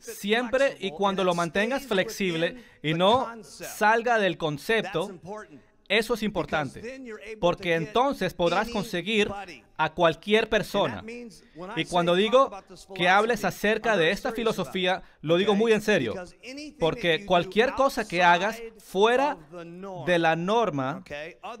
siempre y cuando lo mantengas flexible y no salga del concepto, eso es importante, porque entonces podrás conseguir a cualquier persona. Y cuando digo que hables acerca de esta filosofía, lo digo muy en serio, porque cualquier cosa que hagas fuera de la norma,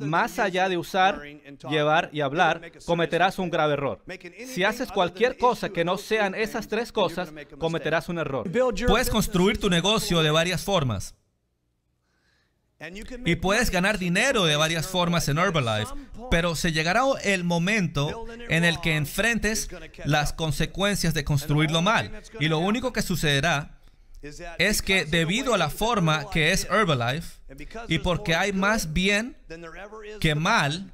más allá de usar, llevar y hablar, cometerás un grave error. Si haces cualquier cosa que no sean esas tres cosas, cometerás un error. Puedes construir tu negocio de varias formas. Y puedes ganar dinero de varias formas en Herbalife, pero se llegará el momento en el que enfrentes las consecuencias de construirlo mal. Y lo único que sucederá es que debido a la forma que es Herbalife y porque hay más bien que mal,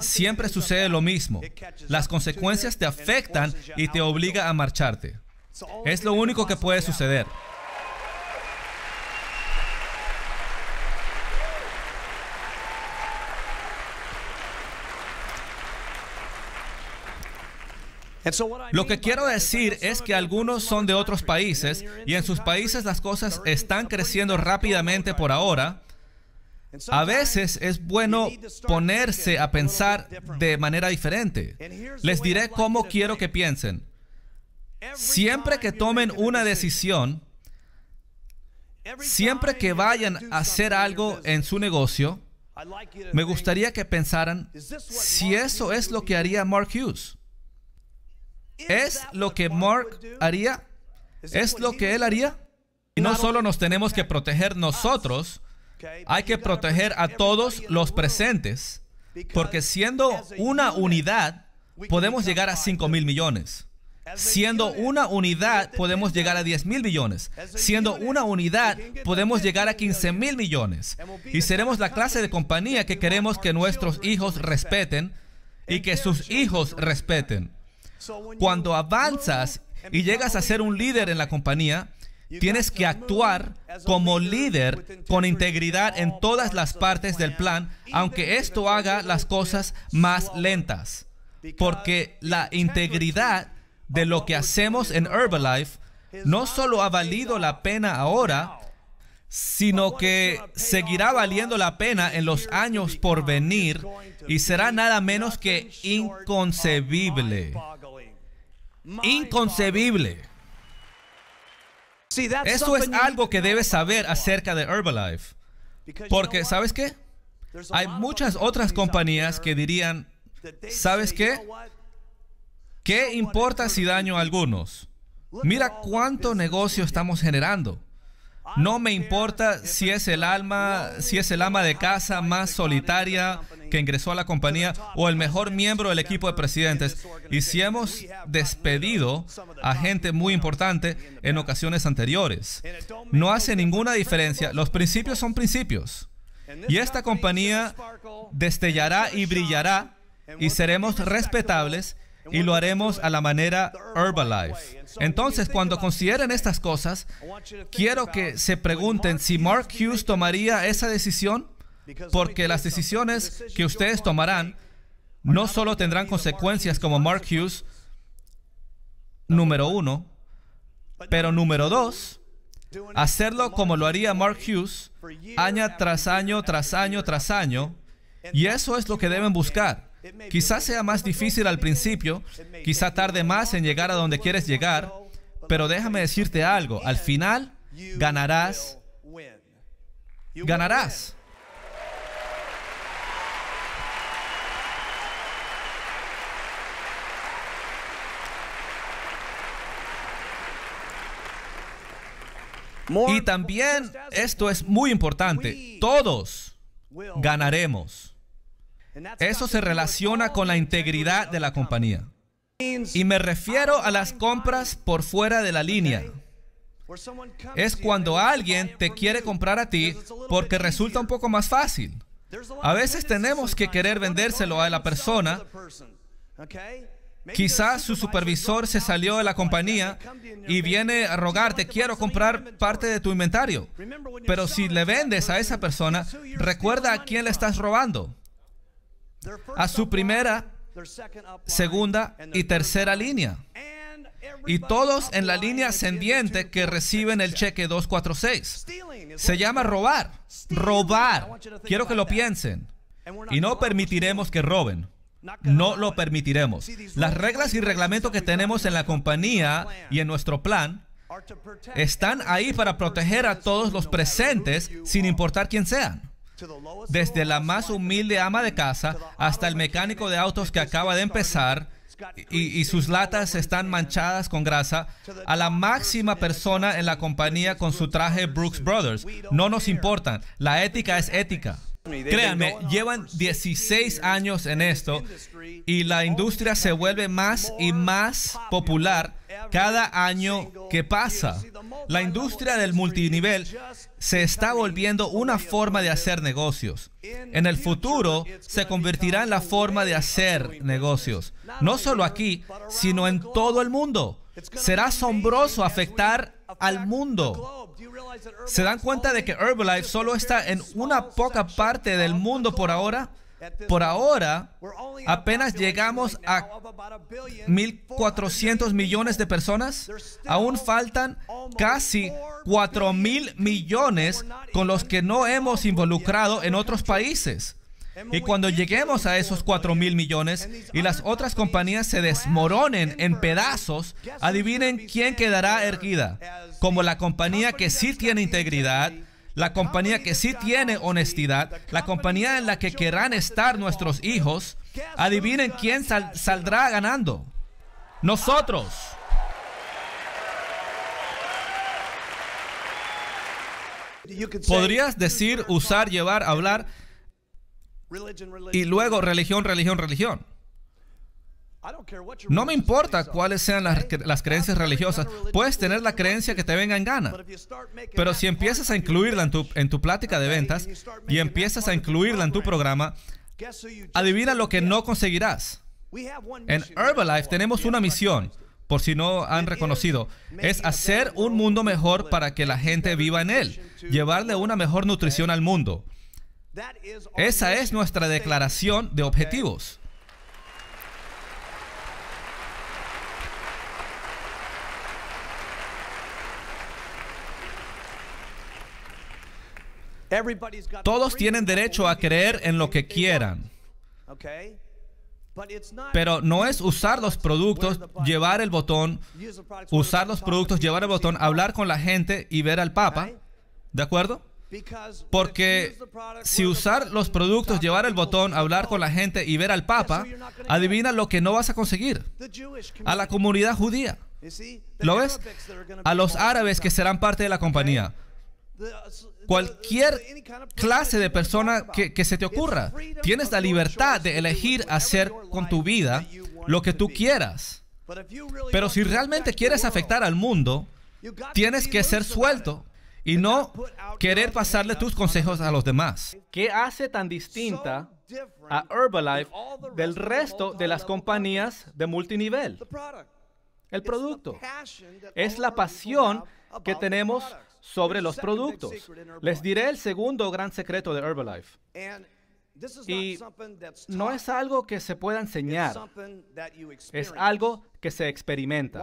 siempre sucede lo mismo. Las consecuencias te afectan y te obliga a marcharte. Es lo único que puede suceder. Lo que quiero decir es que algunos son de otros países y en sus países las cosas están creciendo rápidamente por ahora. A veces es bueno ponerse a pensar de manera diferente. Les diré cómo quiero que piensen. Siempre que tomen una decisión, siempre que vayan a hacer algo en su negocio, me gustaría que pensaran si eso es lo que haría Mark Hughes. ¿Es lo que Mark haría? ¿Es lo que él haría? Y no solo nos tenemos que proteger nosotros, hay que proteger a todos los presentes, porque siendo una unidad podemos llegar a 5 mil millones. Siendo una unidad podemos llegar a 10 mil millones. Siendo una unidad podemos llegar a 15 mil millones. Y seremos la clase de compañía que queremos que nuestros hijos respeten y que sus hijos respeten. Cuando avanzas y llegas a ser un líder en la compañía, Tienes que actuar como líder con integridad en todas las partes del plan, aunque esto haga las cosas más lentas. Porque la integridad de lo que hacemos en Herbalife no solo ha valido la pena ahora, sino que seguirá valiendo la pena en los años por venir y será nada menos que inconcebible. Inconcebible. Eso es algo que debes saber acerca de Herbalife. Porque, ¿sabes qué? Hay muchas otras compañías que dirían, ¿sabes qué? ¿Qué importa si daño a algunos? Mira cuánto negocio estamos generando. No me importa si es el alma, si es el ama de casa más solitaria que ingresó a la compañía o el mejor miembro del equipo de presidentes. Y si hemos despedido a gente muy importante en ocasiones anteriores, no hace ninguna diferencia. Los principios son principios. Y esta compañía destellará y brillará y seremos respetables y lo haremos a la manera Herbalife. Entonces, cuando consideren estas cosas, quiero que se pregunten si Mark Hughes tomaría esa decisión, porque las decisiones que ustedes tomarán no solo tendrán consecuencias como Mark Hughes, número uno, pero número dos, hacerlo como lo haría Mark Hughes año tras año, tras año, tras año, y eso es lo que deben buscar. Quizás sea más difícil al principio, quizá tarde más en llegar a donde quieres llegar, pero déjame decirte algo, al final ganarás, ganarás. Y también, esto es muy importante, todos ganaremos. Eso se relaciona con la integridad de la compañía. Y me refiero a las compras por fuera de la línea. Es cuando alguien te quiere comprar a ti porque resulta un poco más fácil. A veces tenemos que querer vendérselo a la persona. Quizás su supervisor se salió de la compañía y viene a rogarte, quiero comprar parte de tu inventario. Pero si le vendes a esa persona, recuerda a quién le estás robando a su primera, segunda y tercera línea. Y todos en la línea ascendiente que reciben el cheque 246. Se llama robar. Robar. Quiero que lo piensen. Y no permitiremos que roben. No lo permitiremos. Las reglas y reglamentos que tenemos en la compañía y en nuestro plan están ahí para proteger a todos los presentes sin importar quién sean. Desde la más humilde ama de casa hasta el mecánico de autos que acaba de empezar y, sus latas están manchadas con grasa, a la máxima persona en la compañía con su traje Brooks Brothers. No nos importan, la ética es ética. Créanme, llevan 16 años en esto y la industria se vuelve más y más popular cada año que pasa. La industria del multinivel se está volviendo una forma de hacer negocios. En el futuro se convertirá en la forma de hacer negocios, no solo aquí, sino en todo el mundo. Será asombroso afectar al mundo. ¿Se dan cuenta de que Herbalife solo está en una poca parte del mundo por ahora? Por ahora, apenas llegamos a 1.400 millones de personas. Aún faltan casi 4.000 millones con los que no hemos involucrado en otros países. Y cuando lleguemos a esos 4 mil millones y las otras compañías se desmoronen en pedazos, adivinen quién quedará erguida. Como la compañía que sí tiene integridad, la compañía que sí tiene honestidad, la compañía en la que querrán estar nuestros hijos, adivinen quién saldrá ganando. Nosotros. Podrías decir, usar, llevar, hablar y luego religión, religión, religión. No me importa cuáles sean las, creencias religiosas, puedes tener la creencia que te venga en gana. Pero si empiezas a incluirla en tu, en tu plática de ventas y empiezas a incluirla en tu programa, adivina lo que no conseguirás. En Herbalife tenemos una misión, por si no han reconocido, es hacer un mundo mejor para que la gente viva en él, llevarle una mejor nutrición al mundo. Esa es nuestra declaración de objetivos. Todos tienen derecho a creer en lo que quieran. Pero no es usar los productos, llevar el botón, usar los productos, llevar el botón, hablar con la gente y ver al Papa. ¿De acuerdo? Porque si usar los productos, llevar el botón, hablar con la gente y ver al Papa, adivina lo que no vas a conseguir. A la comunidad judía. ¿Lo ves? A los árabes que serán parte de la compañía. Uh, Cualquier clase de persona que, que se te ocurra. Tienes la libertad de elegir hacer con tu vida lo que tú quieras. Pero si realmente quieres afectar al mundo, tienes que ser suelto y no querer pasarle tus consejos a los demás. ¿Qué hace tan distinta a Herbalife del resto de las compañías de multinivel? El producto. Es la pasión que tenemos sobre los productos. Les diré el segundo gran secreto de Herbalife. Y no es algo que se pueda enseñar, es algo que se experimenta.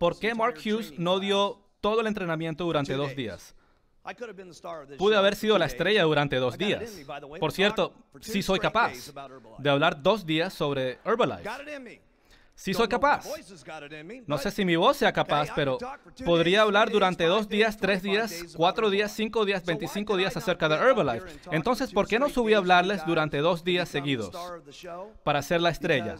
¿Por qué Mark Hughes no dio todo el entrenamiento durante dos días. Pude haber sido la estrella durante dos días. Por cierto, sí soy capaz de hablar dos días sobre Herbalife. Sí soy capaz. No sé si mi voz sea capaz, pero podría hablar durante dos días, tres días, cuatro días, cinco días, veinticinco días acerca de Herbalife. Entonces, ¿por qué no subí a hablarles durante dos días seguidos para ser la estrella?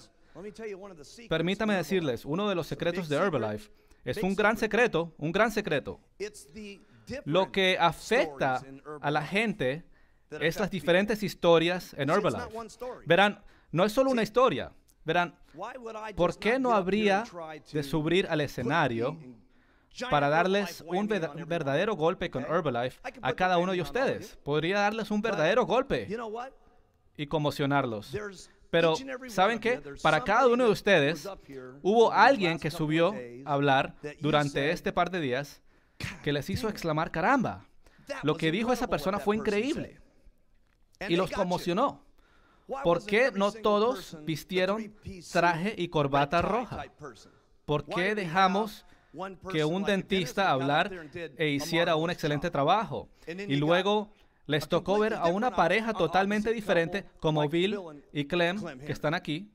Permítame decirles, uno de los secretos de Herbalife es un gran secreto, un gran secreto. Lo que afecta a la gente es las diferentes historias en Herbalife. Verán, no es solo una historia. Verán, ¿por qué no habría de subir al escenario para darles un verdadero golpe con Herbalife a cada uno de ustedes? Podría darles un verdadero golpe y conmocionarlos. Pero, ¿saben qué? Para cada uno de ustedes hubo alguien que subió a hablar durante este par de días que les hizo exclamar, caramba, lo que dijo esa persona fue increíble. Y los conmocionó. ¿Por qué no todos vistieron traje y corbata roja? ¿Por qué dejamos que un dentista hablar e hiciera un excelente trabajo? Y luego les tocó pues ver a una pareja ah, totalmente diferente como Bill y Clem, que eh. están aquí,